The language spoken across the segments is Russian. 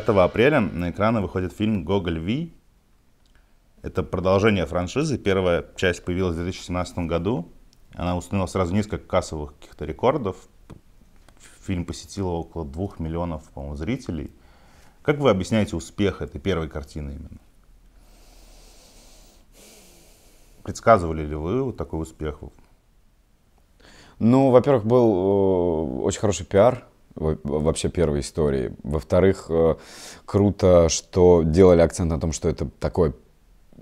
5 апреля на экраны выходит фильм «Гоголь Ви». Это продолжение франшизы. Первая часть появилась в 2017 году. Она установила сразу несколько кассовых каких-то рекордов. Фильм посетило около двух миллионов, по-моему, зрителей. Как вы объясняете успех этой первой картины именно? Предсказывали ли вы вот такой успех? Ну, во-первых, был э, очень хороший пиар вообще первой истории. Во-вторых, э, круто, что делали акцент на том, что это такой...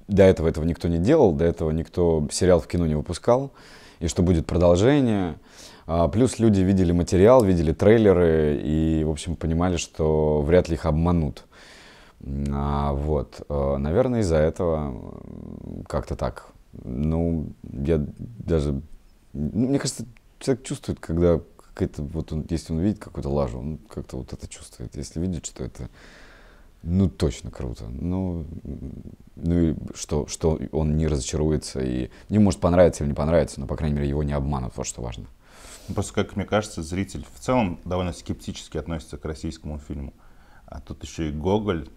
До этого этого никто не делал, до этого никто сериал в кино не выпускал, и что будет продолжение. А, плюс люди видели материал, видели трейлеры и, в общем, понимали, что вряд ли их обманут. А, вот, э, наверное, из-за этого как-то так. Ну, я даже... Ну, мне кажется, человек чувствует, когда какая-то, вот он, если он видит какую-то лажу, он как-то вот это чувствует. Если видит, что это, ну, точно круто. Ну, ну и что, что он не разочаруется и... Мне может понравиться или не понравиться, но, по крайней мере, его не обманут, вот что важно. Ну, просто, как мне кажется, зритель в целом довольно скептически относится к российскому фильму. А тут еще и Гоголь.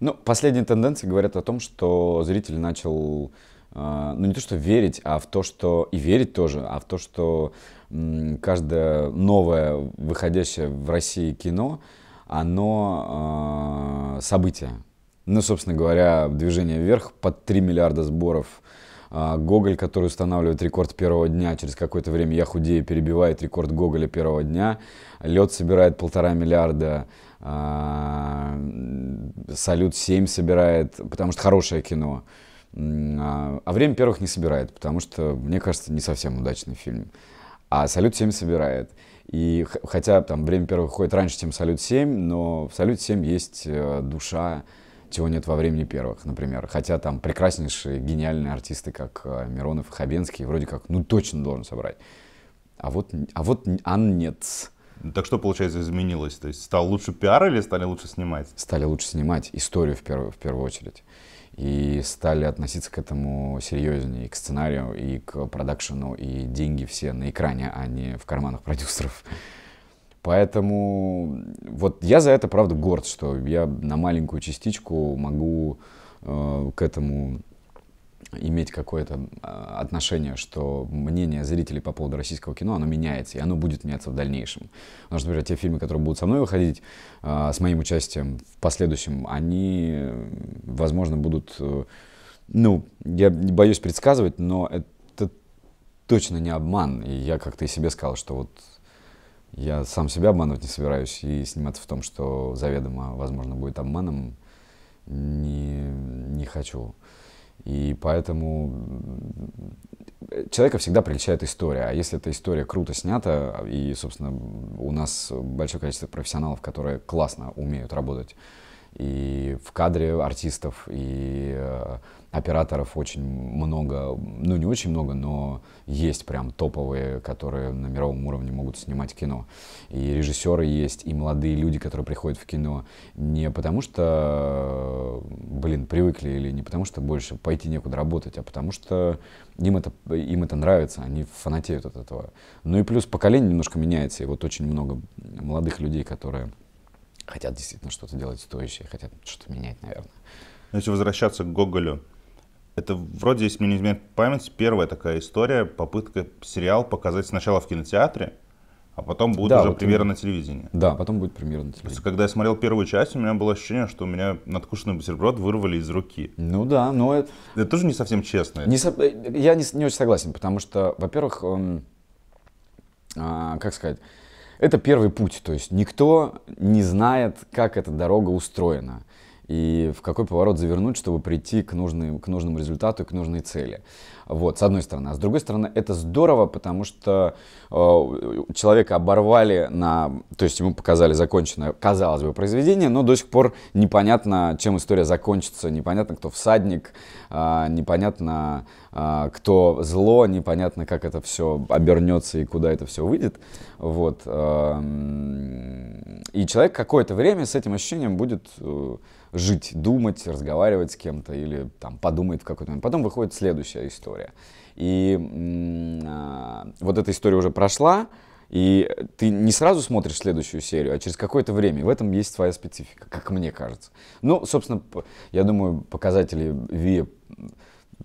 Ну, последние тенденции говорят о том, что зритель начал, а, ну не то что верить, а в то, что... И верить тоже, а в то, что каждое новое выходящее в России кино, оно э, событие. Ну, собственно говоря, движение вверх под 3 миллиарда сборов. А, Гоголь, который устанавливает рекорд первого дня, через какое-то время «Я худею» перебивает рекорд Гоголя первого дня. Лед собирает полтора миллиарда. А, Салют-7 собирает, потому что хорошее кино. А время первых не собирает, потому что, мне кажется, не совсем удачный фильм а салют 7 собирает. И хотя там время первого ходит раньше, чем салют 7, но в салют 7 есть э, душа, чего нет во времени первых, например. Хотя там прекраснейшие, гениальные артисты, как э, Миронов и Хабенский, вроде как, ну точно должен собрать. А вот, а вот Ан а нет. Ну, так что, получается, изменилось? То есть стал лучше пиар или стали лучше снимать? Стали лучше снимать историю в, первую в первую очередь и стали относиться к этому серьезнее, и к сценарию, и к продакшену, и деньги все на экране, а не в карманах продюсеров. Поэтому вот я за это, правда, горд, что я на маленькую частичку могу э, к этому иметь какое-то а, отношение, что мнение зрителей по поводу российского кино, оно меняется, и оно будет меняться в дальнейшем. Потому что, например, те фильмы, которые будут со мной выходить, а, с моим участием в последующем, они, э, возможно, будут... Э, ну, я не боюсь предсказывать, но это точно не обман. И я как-то и себе сказал, что вот я сам себя обманывать не собираюсь, и сниматься в том, что заведомо, возможно, будет обманом, не, не хочу. И поэтому человека всегда прельщает история. А если эта история круто снята, и, собственно, у нас большое количество профессионалов, которые классно умеют работать и в кадре артистов, и э, операторов очень много, ну не очень много, но есть прям топовые, которые на мировом уровне могут снимать кино. И режиссеры есть, и молодые люди, которые приходят в кино не потому что, э, блин, привыкли или не потому что больше пойти некуда работать, а потому что им это, им это нравится, они фанатеют от этого. Ну и плюс поколение немножко меняется, и вот очень много молодых людей, которые хотят действительно что-то делать стоящее, хотят что-то менять, наверное. Ну, если возвращаться к Гоголю, это вроде, если мне не изменяет память, первая такая история, попытка сериал показать сначала в кинотеатре, а потом будет да, уже вот премьера на телевидении. Да, потом будет премьера на телевидении. Просто когда я смотрел первую часть, у меня было ощущение, что у меня надкушенный бутерброд вырвали из руки. Ну да, но э, это... тоже не совсем честно. Не со... Э, я не, не очень согласен, потому что, во-первых, э, как сказать, это первый путь, то есть никто не знает, как эта дорога устроена и в какой поворот завернуть, чтобы прийти к, нужным к нужному результату, к нужной цели. Вот, с одной стороны. А с другой стороны, это здорово, потому что э, человека оборвали на... То есть ему показали законченное, казалось бы, произведение, но до сих пор непонятно, чем история закончится, непонятно, кто всадник, э, непонятно, э, кто зло, непонятно, как это все обернется и куда это все выйдет. Вот. Э, и человек какое-то время с этим ощущением будет... Э, жить, думать, разговаривать с кем-то или там подумает в какой-то момент. Потом выходит следующая история. И э, вот эта история уже прошла, и ты не сразу смотришь следующую серию, а через какое-то время. В этом есть твоя специфика, как мне кажется. Ну, собственно, я думаю, показатели ВИА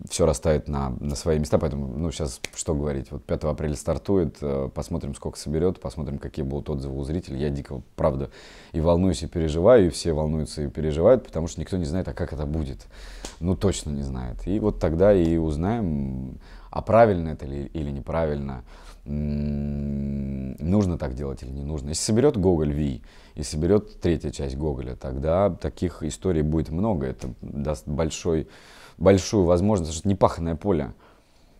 все расставит на, на свои места, поэтому, ну, сейчас что говорить, вот 5 апреля стартует, э, посмотрим, сколько соберет, посмотрим, какие будут отзывы у зрителей. Я дико, правда, и волнуюсь, и переживаю, и все волнуются и переживают, потому что никто не знает, а как это будет. Ну, точно не знает. И вот тогда и узнаем, а правильно это ли, или неправильно, нужно так делать или не нужно. Если соберет Гоголь Ви и соберет третья часть Гоголя, тогда таких историй будет много, это даст большой большую возможность, потому что непаханное поле.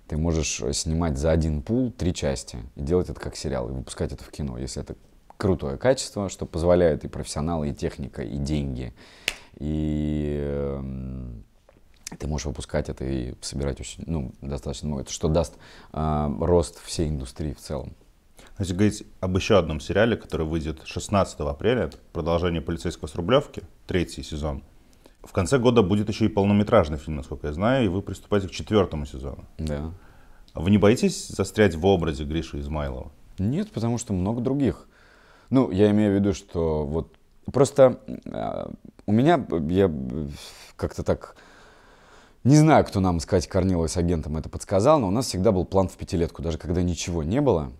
Ты можешь э, снимать за один пул три части и делать это как сериал, и выпускать это в кино, если это крутое качество, что позволяет и профессионалы, и техника, и деньги. И эм, ты можешь выпускать это и собирать очень, ну, достаточно много. Это что даст э, рост всей индустрии в целом. Если говорить об еще одном сериале, который выйдет 16 апреля, это продолжение «Полицейского с Рублевки», третий сезон, в конце года будет еще и полнометражный фильм, насколько я знаю, и вы приступаете к четвертому сезону. Да. А вы не боитесь застрять в образе Гриши Измайлова? Нет, потому что много других. Ну, я имею в виду, что вот просто а, у меня, я как-то так, не знаю, кто нам сказать Корнилова с агентом это подсказал, но у нас всегда был план в пятилетку, даже когда ничего не было,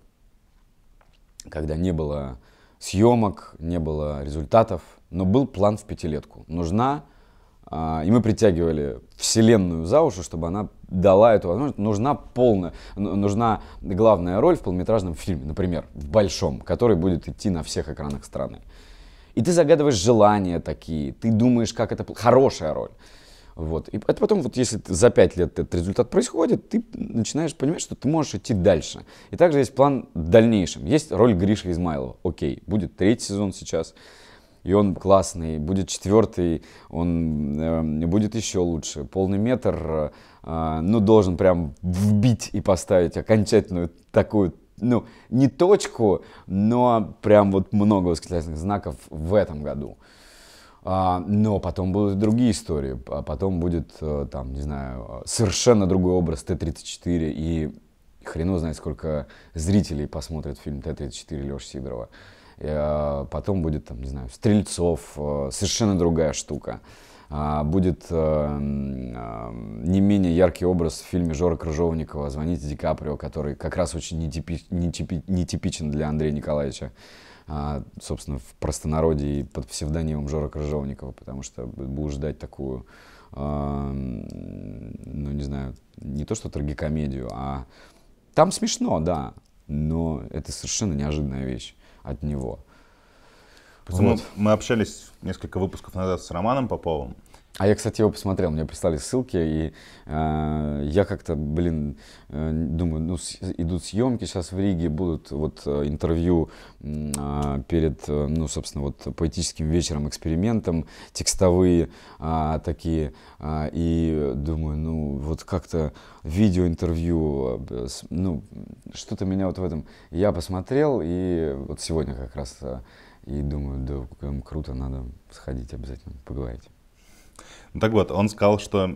когда не было съемок, не было результатов, но был план в пятилетку. Нужна а, и мы притягивали вселенную за уши, чтобы она дала эту возможность. Нужна полная, ну, нужна главная роль в полнометражном фильме, например, в большом, который будет идти на всех экранах страны. И ты загадываешь желания такие, ты думаешь, как это хорошая роль. Вот. И это потом, вот если за пять лет этот результат происходит, ты начинаешь понимать, что ты можешь идти дальше. И также есть план в дальнейшем. Есть роль Гриши Измайлова. Окей, будет третий сезон сейчас и он классный, будет четвертый, он э, будет еще лучше. Полный метр, э, ну, должен прям вбить и поставить окончательную такую ну, не точку, но прям вот много восклицательных знаков в этом году. А, но потом будут другие истории, а потом будет, э, там, не знаю, совершенно другой образ Т-34, и хрену знает, сколько зрителей посмотрит фильм Т-34 Леша Сидорова. Э, потом будет, там, не знаю, Стрельцов, э, совершенно другая штука. Э, будет не менее яркий образ в фильме Жора Крыжовникова «Звоните Ди Каприо», который как раз очень нетипи, нетипи, нетипичен для Андрея Николаевича. А, собственно, в простонародье и под псевдонимом Жора Крыжовникова, потому что буду ждать такую, э, ну, не знаю, не то что трагикомедию, а там смешно, да, но это совершенно неожиданная вещь от него. вот. Мы общались несколько выпусков назад с Романом Поповым, а я, кстати, его посмотрел, мне прислали ссылки, и э, я как-то, блин, э, думаю, ну, с, идут съемки сейчас в Риге, будут вот э, интервью э, перед, э, ну, собственно, вот поэтическим вечером, экспериментом, текстовые э, такие, э, и думаю, ну, вот как-то видеоинтервью, э, с, ну, что-то меня вот в этом... Я посмотрел, и вот сегодня как раз, э, и думаю, да, круто, надо сходить обязательно, поговорить. Ну так вот, он сказал, что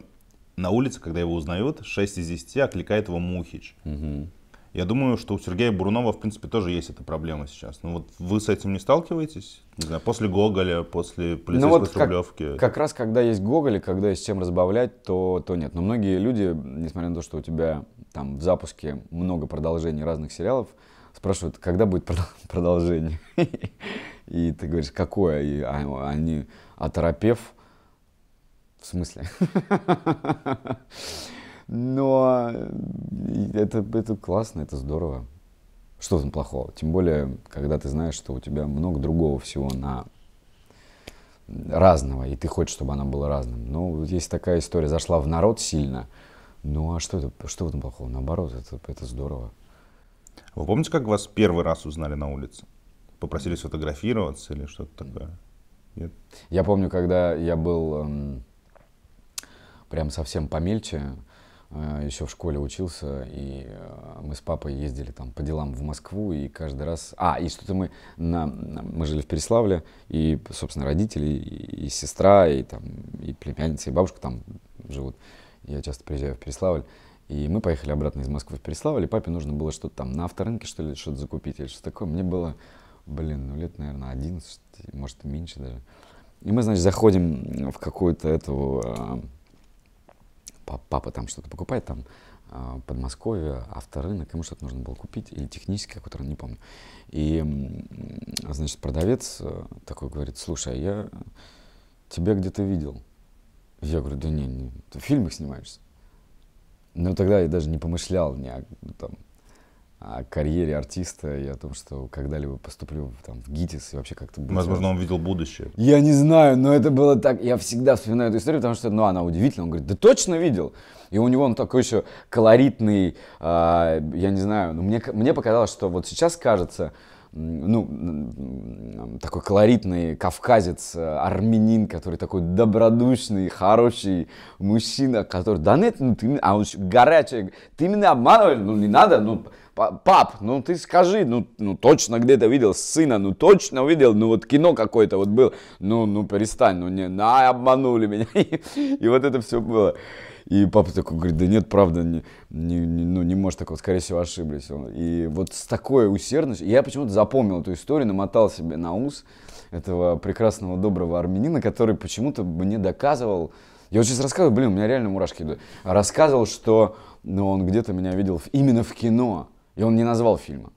на улице, когда его узнают, 6 из 10 окликает его Мухич. Угу. Я думаю, что у Сергея Бурунова, в принципе, тоже есть эта проблема сейчас. Ну вот вы с этим не сталкиваетесь? Не знаю, после Гоголя, после ну полицейской ну, вот Рублевки. Как, как раз когда есть Гоголь и когда есть чем разбавлять, то, то нет. Но многие люди, несмотря на то, что у тебя там в запуске много продолжений разных сериалов, спрашивают, когда будет продолжение. И ты говоришь, какое? И а, они, оторопев, а в смысле? Но э, это, это классно, это здорово. Что там плохого? Тем более, когда ты знаешь, что у тебя много другого всего на разного, и ты хочешь, чтобы она была разным. Ну, есть такая история, зашла в народ сильно. Ну, а что, это, что в этом плохого? Наоборот, это, это здорово. Вы помните, как вас первый раз узнали на улице? Попросили сфотографироваться или что-то такое? Нет? Я помню, когда я был эм, прям совсем помельче, э, еще в школе учился, и э, мы с папой ездили там по делам в Москву, и каждый раз... А, и что-то мы... На... Мы жили в Переславле, и, собственно, родители, и, и сестра, и там, и племянница, и бабушка там живут. Я часто приезжаю в Переславль. И мы поехали обратно из Москвы в Переславль, и папе нужно было что-то там на авторынке, что ли, что-то закупить или что такое. Мне было, блин, ну лет, наверное, 11, может, меньше даже. И мы, значит, заходим в какую-то эту э, папа там что-то покупает, там а, Подмосковье, авторынок, ему что-то нужно было купить, или технически какой-то, не помню. И, значит, продавец э, такой говорит, слушай, а я тебя где-то видел. Я говорю, да не, не ты в фильмах снимаешься. Но тогда я даже не помышлял ни о там, о карьере артиста и о том, что когда-либо поступлю там, в ГИТИС и вообще как-то... Быть... Возможно, он видел будущее. Я не знаю, но это было так... Я всегда вспоминаю эту историю, потому что, ну, она удивительна. Он говорит, да точно видел. И у него он такой еще колоритный, э, я не знаю, ну, мне, мне показалось, что вот сейчас кажется, ну, такой колоритный кавказец, э, армянин, который такой добродушный, хороший мужчина, который, да нет, ну, ты, а он горячий, ты меня обманываешь, ну, не надо, ну, пап, ну ты скажи, ну, ну точно где-то видел сына, ну точно видел, ну вот кино какое-то вот было, ну, ну перестань, ну не, на, обманули меня, и, и вот это все было. И папа такой говорит, да нет, правда, не, не, не, ну, не может такого, скорее всего, ошиблись. И вот с такой усердностью, я почему-то запомнил эту историю, намотал себе на ус этого прекрасного, доброго армянина, который почему-то мне доказывал, я вот сейчас рассказываю, блин, у меня реально мурашки идут, рассказывал, что ну, он где-то меня видел именно в кино. И он не назвал фильма.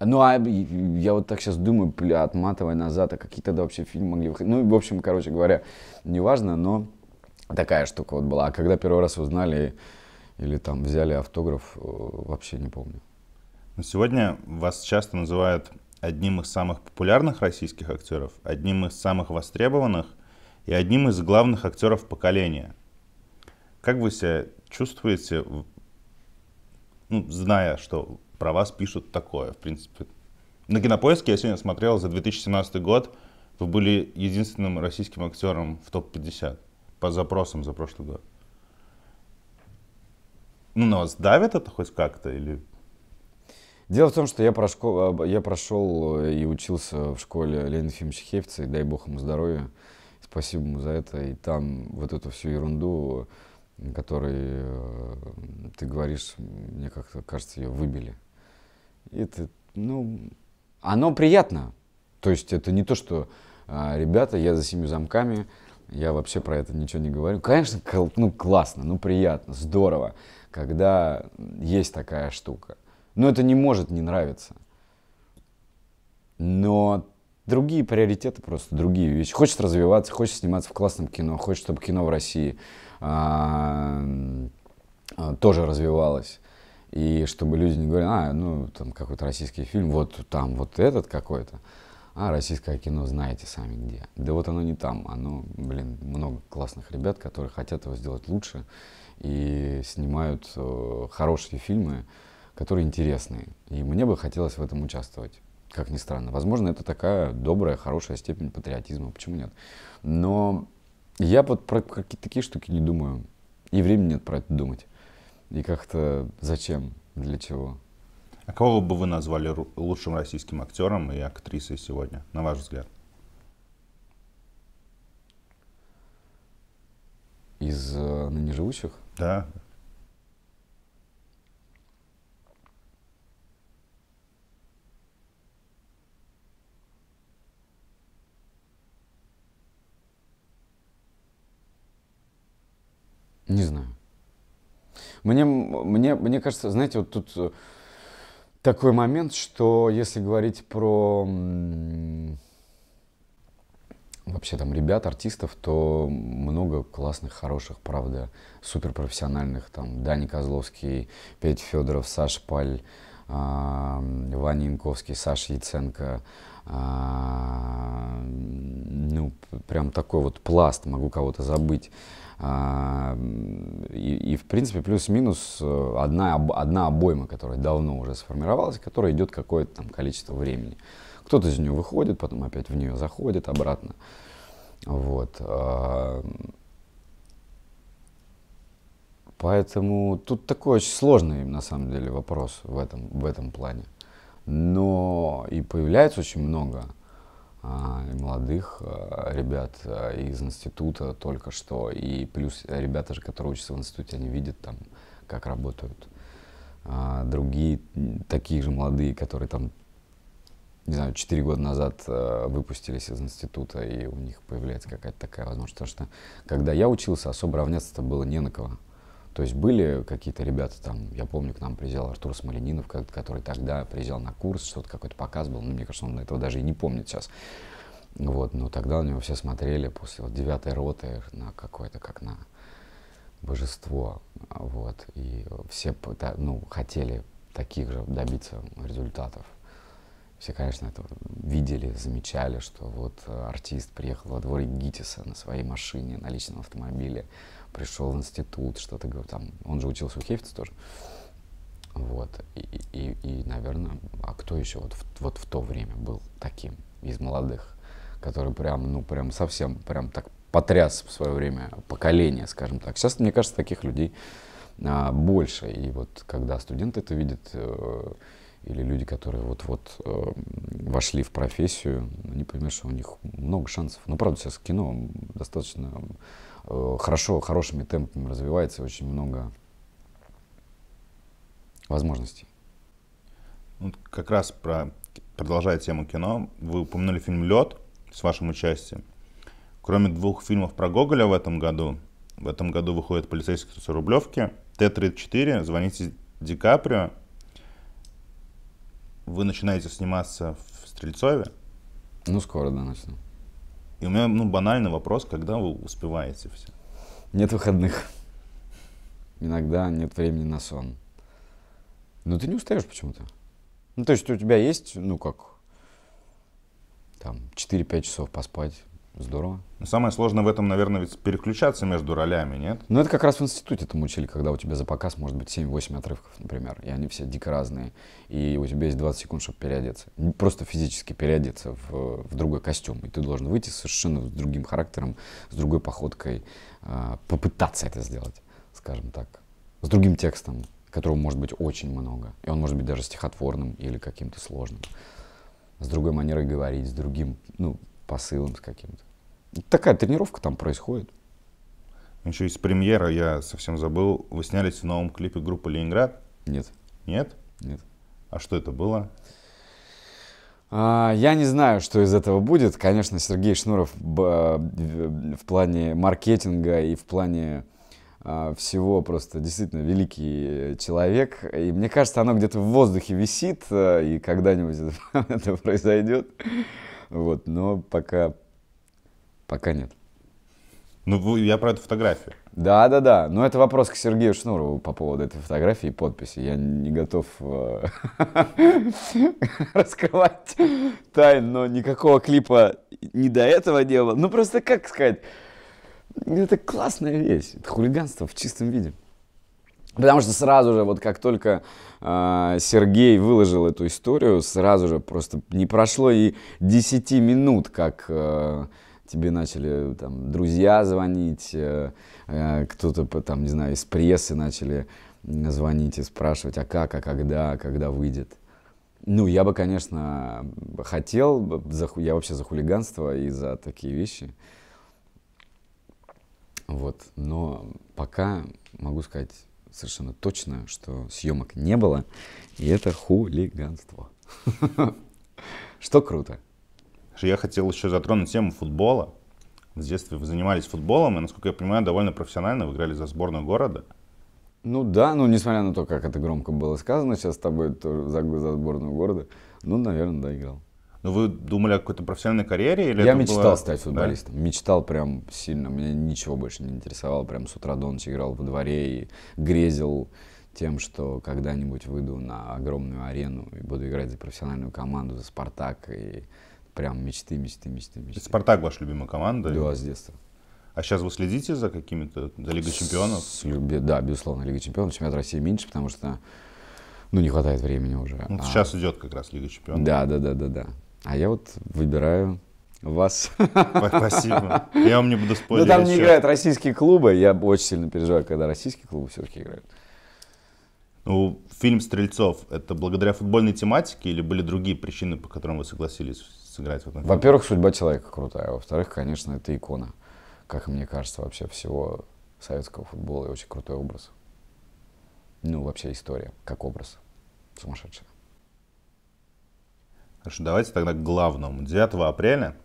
Ну, а я вот так сейчас думаю, бля, отматывая назад, а какие тогда вообще фильмы могли выходить? Ну, в общем, короче говоря, неважно, но такая штука вот была. А когда первый раз узнали или там взяли автограф, э, вообще не помню. Ну, сегодня вас часто называют одним из самых популярных российских актеров, одним из самых востребованных и одним из главных актеров поколения. Как вы себя чувствуете ну, зная, что про вас пишут такое, в принципе. На кинопоиске я сегодня смотрел за 2017 год. Вы были единственным российским актером в топ-50 по запросам за прошлый год. Ну, на вас давит это хоть как-то или Дело в том, что я, прошко... я прошел и учился в школе Леонида Ефимовича Хевца, и дай бог ему здоровья, спасибо ему за это. И там вот эту всю ерунду который, э, ты говоришь, мне как-то кажется, ее выбили. И это, ну, оно приятно. То есть это не то, что а, ребята, я за семью замками, я вообще про это ничего не говорю. Конечно, ну классно, ну приятно, здорово, когда есть такая штука. Но это не может не нравиться. Но другие приоритеты просто, другие вещи. Хочешь развиваться, хочешь сниматься в классном кино, хочешь, чтобы кино в России а, тоже развивалась. И чтобы люди не говорили, а, ну, там какой-то российский фильм, вот там, вот этот какой-то. А российское кино знаете сами где. Да вот оно не там, оно, блин, много классных ребят, которые хотят его сделать лучше и снимают э, хорошие фильмы, которые интересные. И мне бы хотелось в этом участвовать, как ни странно. Возможно, это такая добрая, хорошая степень патриотизма, почему нет? Но я вот про какие-то такие штуки не думаю. И времени нет про это думать. И как-то зачем, для чего. А кого бы вы назвали лучшим российским актером и актрисой сегодня, на ваш взгляд? Из э, ныне ну, живущих? Да. Не знаю. Мне, мне, мне кажется, знаете, вот тут э, такой момент, что если говорить про вообще там ребят, артистов, то много классных, хороших, правда, суперпрофессиональных, там, Дани Козловский, Петь Федоров, Саша Паль, Ваня Янковский, Саша Яценко, а, ну, прям такой вот пласт, могу кого-то забыть. А, и, и в принципе, плюс-минус э, одна, одна обойма, которая давно уже сформировалась, которая идет какое-то там количество времени. Кто-то из нее выходит, потом опять в нее заходит обратно. Вот. Поэтому тут такой очень сложный, на самом деле, вопрос в этом, в этом плане. Но и появляется очень много а, молодых а, ребят а, из института только что, и плюс ребята же, которые учатся в институте, они видят там, как работают а, другие, такие же молодые, которые там, не знаю, 4 года назад а, выпустились из института, и у них появляется какая-то такая возможность. Потому что когда я учился, особо равняться-то было не на кого. То есть были какие-то ребята там, я помню, к нам приезжал Артур Смоленинов, который тогда приезжал на курс, что-то какой-то показ был, но мне кажется, он этого даже и не помнит сейчас. Вот, но тогда на него все смотрели после вот, девятой роты на какое-то, как на божество, вот, и все ну, хотели таких же добиться результатов. Все, конечно, это видели, замечали, что вот артист приехал во дворик Гитиса на своей машине, на личном автомобиле, пришел в институт, что-то говорил там, он же учился у Хейфца тоже. Вот, и, и, и, наверное, а кто еще вот в, вот в то время был таким из молодых, который прям, ну, прям совсем, прям так потряс в свое время поколение, скажем так. Сейчас, мне кажется, таких людей а, больше. И вот когда студент это видит, э, или люди, которые вот-вот э, вошли в профессию, ну, не понимают, что у них много шансов. Ну, правда, сейчас кино достаточно Э, хорошо, хорошими темпами развивается, очень много возможностей. Ну, вот как раз про, продолжая тему кино, вы упомянули фильм «Лед» с вашим участием. Кроме двух фильмов про Гоголя в этом году, в этом году выходит «Полицейский с Рублевки», «Т-34», «Звоните Ди Каприо». Вы начинаете сниматься в Стрельцове? Ну, скоро, да, начну. И у меня ну, банальный вопрос, когда вы успеваете все? Нет выходных. Иногда нет времени на сон. Но ты не устаешь почему-то. Ну, то есть у тебя есть, ну, как, там, 4-5 часов поспать, Здорово. Самое сложное в этом, наверное, ведь переключаться между ролями, нет? Ну, это как раз в институте там учили, когда у тебя за показ может быть 7-8 отрывков, например, и они все дико разные, и у тебя есть 20 секунд, чтобы переодеться. Просто физически переодеться в, в другой костюм, и ты должен выйти совершенно с другим характером, с другой походкой, а, попытаться это сделать, скажем так, с другим текстом, которого может быть очень много, и он может быть даже стихотворным или каким-то сложным, с другой манерой говорить, с другим, ну, посылом с каким-то. Такая тренировка там происходит. Еще из премьера, я совсем забыл, вы снялись в новом клипе группы «Ленинград»? Нет. Нет? Нет. А что это было? А, я не знаю, что из этого будет. Конечно, Сергей Шнуров в плане маркетинга и в плане а, всего просто действительно великий человек. И мне кажется, оно где-то в воздухе висит, э, и когда-нибудь это, это произойдет. Вот, но пока, Пока нет. Ну, я про эту фотографию. Да, да, да. Но это вопрос к Сергею Шнурову по поводу этой фотографии и подписи. Я не готов э, раскрывать тайн, но никакого клипа не до этого не было. Ну, просто как сказать, это классная вещь. Это хулиганство в чистом виде. Потому что сразу же, вот как только э, Сергей выложил эту историю, сразу же просто не прошло и 10 минут, как... Э, тебе начали там друзья звонить, э, э, кто-то там, не знаю, из прессы начали звонить и спрашивать, а как, а когда, а когда выйдет. Ну, я бы, конечно, хотел, за, я вообще за хулиганство и за такие вещи. Вот, но пока могу сказать совершенно точно, что съемок не было, и это хулиганство. Что круто. Я хотел еще затронуть тему футбола. В детстве вы занимались футболом, и, насколько я понимаю, довольно профессионально вы играли за сборную города. Ну да, ну несмотря на то, как это громко было сказано сейчас с тобой тоже за, за сборную города, ну, наверное, да, играл. Ну вы думали о какой-то профессиональной карьере? Или я мечтал было... стать футболистом. Да? Мечтал прям сильно. Меня ничего больше не интересовало. Прям с утра до ночи играл во дворе и грезил тем, что когда-нибудь выйду на огромную арену и буду играть за профессиональную команду, за «Спартак» и Прям мечты, мечты, мечты, мечты. Спартак ваша любимая команда? Да, с детства. А сейчас вы следите за какими-то, за Лигой Чемпионов? С, да, безусловно, Лига Чемпионов. Чемпионат России меньше, потому что, ну, не хватает времени уже. Ну, а, сейчас идет как раз Лига Чемпионов. Да, да, да, да, да. А я вот выбираю вас. Спасибо. Я вам не буду спорить. Ну, там не играют российские клубы. Я очень сильно переживаю, когда российские клубы все-таки играют. Ну, фильм «Стрельцов» — это благодаря футбольной тематике или были другие причины, по которым вы согласились сыграть? Вот Во-первых, судьба человека крутая. Во-вторых, конечно, это икона, как мне кажется, вообще всего советского футбола. И очень крутой образ. Ну, вообще история, как образ. Сумасшедшая. Хорошо, давайте тогда к главному. 9 апреля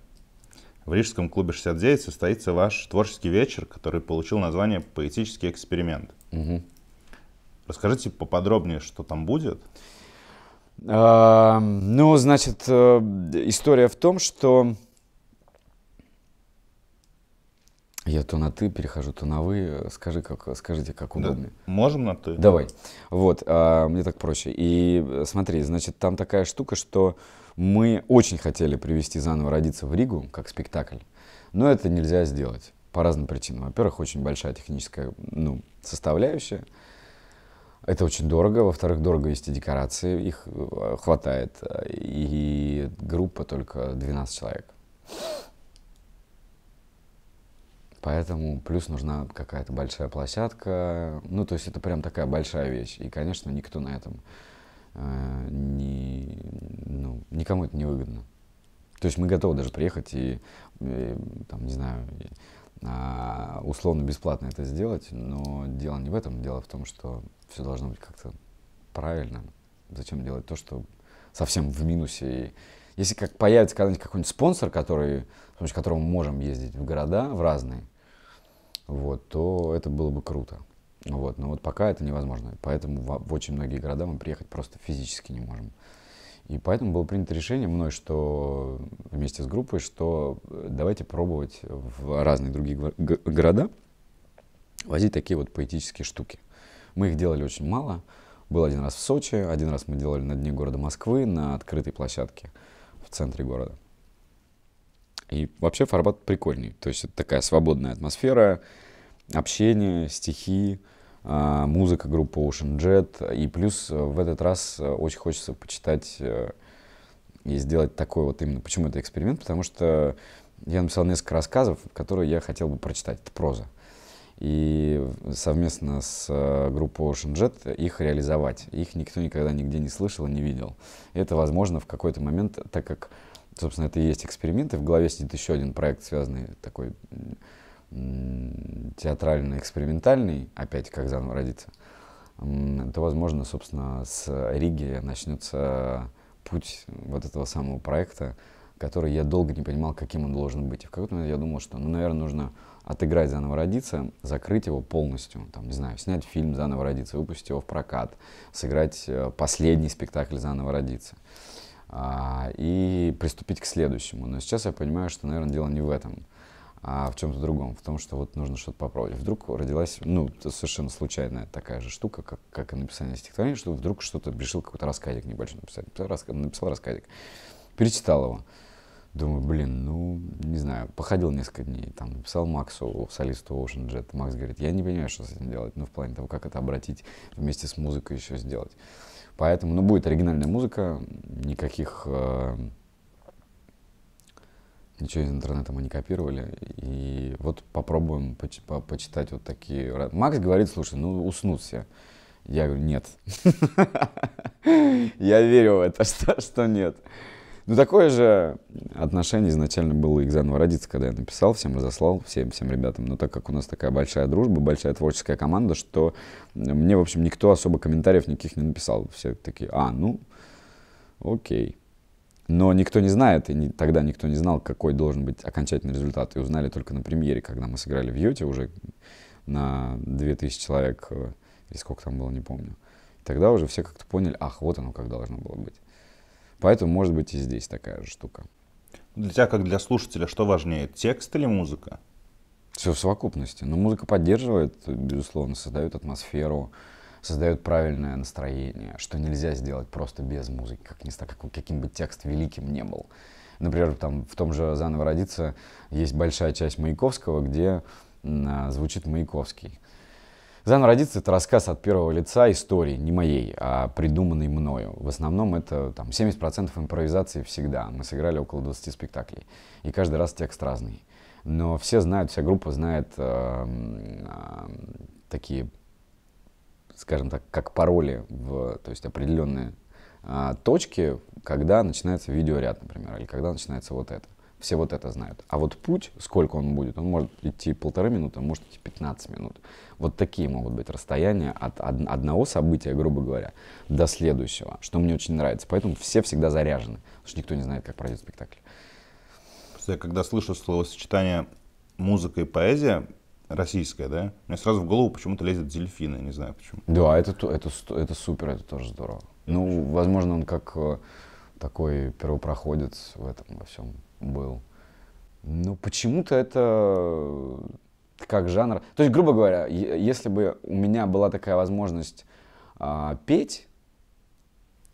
в Рижском клубе 69 состоится ваш творческий вечер, который получил название «Поэтический эксперимент». Угу. Расскажите поподробнее, что там будет. Эм, ну, значит, э, история в том, что я то на ты перехожу, то на вы. Скажи, как, скажите, как удобно. Да, можем на ты. Давай. Вот, а, мне так проще. И э, смотри, значит, там такая штука, что мы очень хотели привести заново родиться в Ригу как спектакль, но это нельзя сделать по разным причинам. Во-первых, очень большая техническая ну, составляющая. Это очень дорого. Во-вторых, дорого вести декорации. Их э, хватает. И группа только 12 человек. Поэтому плюс нужна какая-то большая площадка. Ну, то есть это прям такая большая вещь. И, конечно, никто на этом э, не, ну, никому это не выгодно. То есть мы готовы даже приехать и, и э, там, не знаю, а, условно бесплатно это сделать, но дело не в этом, дело в том, что все должно быть как-то правильно. Зачем делать то, что совсем в минусе? И если как появится когда-нибудь какой-нибудь спонсор, который, с помощью которого мы можем ездить в города, в разные, вот, то это было бы круто. Ну вот, но вот пока это невозможно. Поэтому в, в очень многие города мы приехать просто физически не можем. И поэтому было принято решение мной, что вместе с группой, что э, давайте пробовать в разные другие города возить такие вот поэтические штуки. Мы их делали очень мало. Был один раз в Сочи, один раз мы делали на дне города Москвы на открытой площадке в центре города. И вообще формат прикольный. То есть это такая свободная атмосфера, общение, стихи, а, музыка группы Ocean Jet. И плюс э, в этот раз э, очень хочется почитать э, и сделать такой вот именно... Почему это эксперимент? Потому что я написал несколько рассказов, которые я хотел бы прочитать. Это проза. И совместно с группой Ocean Jet их реализовать. Их никто никогда нигде не слышал и не видел. это возможно в какой-то момент, так как, собственно, это и есть эксперименты. В голове сидит еще один проект, связанный такой театрально-экспериментальный, опять как заново родиться, то, возможно, собственно, с Риги начнется путь вот этого самого проекта, который я долго не понимал, каким он должен быть. И в какой-то момент я думал, что, ну, наверное, нужно отыграть «Заново родиться», закрыть его полностью, там, не знаю, снять фильм «Заново родиться», выпустить его в прокат, сыграть э, последний спектакль «Заново родиться» а, и приступить к следующему. Но сейчас я понимаю, что, наверное, дело не в этом а в чем-то другом, в том, что вот нужно что-то попробовать. Вдруг родилась, ну, совершенно случайная такая же штука, как, как и написание стихотворения, что вдруг что-то решил какой-то рассказик небольшой написать. Написал, рас, написал рассказик, перечитал его. Думаю, блин, ну, не знаю, походил несколько дней, там, написал Максу, солисту Ocean Jet. Макс говорит, я не понимаю, что с этим делать, ну, в плане того, как это обратить вместе с музыкой еще сделать. Поэтому, ну, будет оригинальная музыка, никаких э, ничего из интернета мы не копировали. И вот попробуем поч по почитать вот такие. Макс говорит, слушай, ну уснут все. Я говорю, нет. Я верю в это, что, нет. Ну, такое же отношение изначально было и к «Заново родиться», когда я написал, всем разослал, всем, всем ребятам. Но так как у нас такая большая дружба, большая творческая команда, что мне, в общем, никто особо комментариев никаких не написал. Все такие, а, ну, окей. Но никто не знает, и не, тогда никто не знал, какой должен быть окончательный результат. И узнали только на премьере, когда мы сыграли в Юте уже на 2000 человек, э, или сколько там было, не помню. И тогда уже все как-то поняли, ах, вот оно как должно было быть. Поэтому, может быть, и здесь такая же штука. Для тебя, как для слушателя, что важнее, текст или музыка? Все в совокупности. Но ну, музыка поддерживает, безусловно, создает атмосферу, создает правильное настроение, что нельзя сделать просто без музыки, как ни как, каким бы текст великим не был. Например, там в том же «Заново родиться» есть большая часть Маяковского, где а, звучит Маяковский. «Заново родиться» — это рассказ от первого лица истории, не моей, а придуманной мною. В основном это там, 70% импровизации всегда. Мы сыграли около 20 спектаклей, и каждый раз текст разный. Но все знают, вся группа знает э, э, такие скажем так, как пароли в то есть определенные а, точки, когда начинается видеоряд, например, или когда начинается вот это. Все вот это знают. А вот путь, сколько он будет, он может идти полторы минуты, он а может идти 15 минут. Вот такие могут быть расстояния от од- одного события, грубо говоря, до следующего, что мне очень нравится. Поэтому все всегда заряжены, потому что никто не знает, как пройдет спектакль. Я когда слышу словосочетание музыка и поэзия, российская, да? Мне сразу в голову почему-то лезет дельфины, не знаю почему. Да, это, это, это супер, это тоже здорово. Ну, возможно, он как э, такой первопроходец в этом во всем был. Ну, почему-то это э, как жанр. То есть, грубо говоря, если бы у меня была такая возможность а, петь,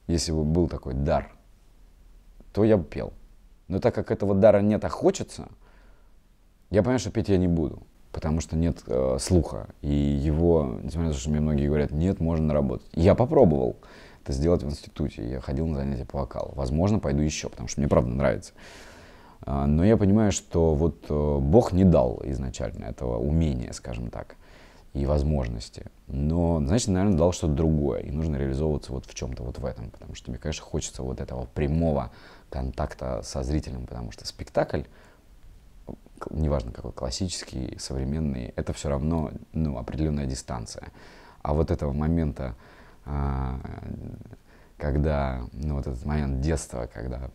если бы был такой дар, то я бы пел. Но так как этого дара нет, а хочется, я понимаю, что петь я не буду потому что нет э, слуха. И его, несмотря на то, что мне многие говорят, нет, можно наработать. Я попробовал это сделать в институте. Я ходил на занятия по вокалу. Возможно, пойду еще, потому что мне правда нравится. А, но я понимаю, что вот э, Бог не дал изначально этого умения, скажем так, и возможности. Но, значит, наверное, дал что-то другое. И нужно реализовываться вот в чем-то вот в этом. Потому что мне, конечно, хочется вот этого прямого контакта со зрителем, потому что спектакль — неважно какой, классический, современный, это все равно ну, определенная дистанция. А вот этого момента, а, когда, ну вот этот момент детства, когда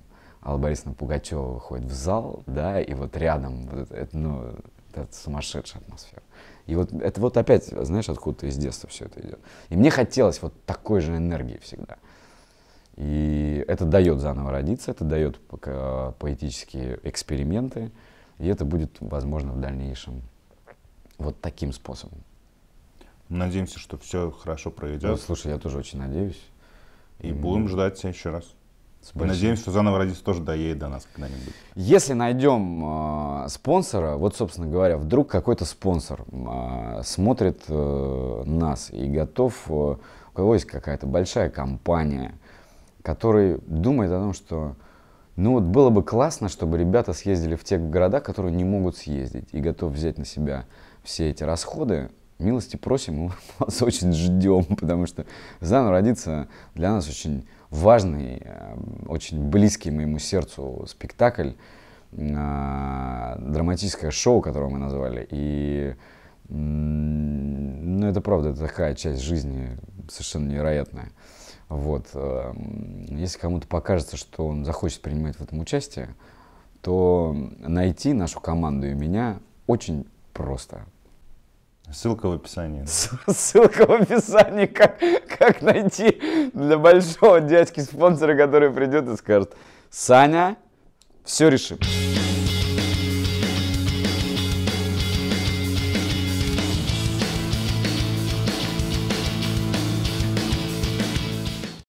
Алла Борисовна Пугачева выходит в зал, да, и вот рядом вот это, это, ну, это сумасшедшая атмосфера. И вот это вот опять, знаешь, откуда-то из детства все это идет. И мне хотелось вот такой же энергии всегда. И это дает заново родиться, это дает а, поэтические эксперименты. И это будет возможно в дальнейшем вот таким способом. Надеемся, что все хорошо пройдет. Ну, слушай, я тоже очень надеюсь. И, и будем ждать тебя еще раз. Спасибо. Надеемся, что заново родиться тоже доедет до нас когда-нибудь. Если найдем э, а, спонсора, вот, собственно говоря, вдруг какой-то спонсор э, смотрит э, нас и готов, э, у кого есть какая-то большая компания, который думает о том, что ну вот было бы классно, чтобы ребята съездили в те города, которые не могут съездить и готов взять на себя все эти расходы. Милости просим, мы вас очень ждем, потому что заново родиться для нас очень важный, эм, очень близкий моему сердцу спектакль, а, драматическое шоу, которое мы назвали. И ну, это правда, это такая часть жизни совершенно невероятная. Вот. Эм, если кому-то покажется, что он захочет принимать в этом участие, то найти нашу команду и меня очень просто. Ссылка в описании. Ссылка в описании, как, как найти для большого дядьки-спонсора, который придет и скажет, Саня, все решим.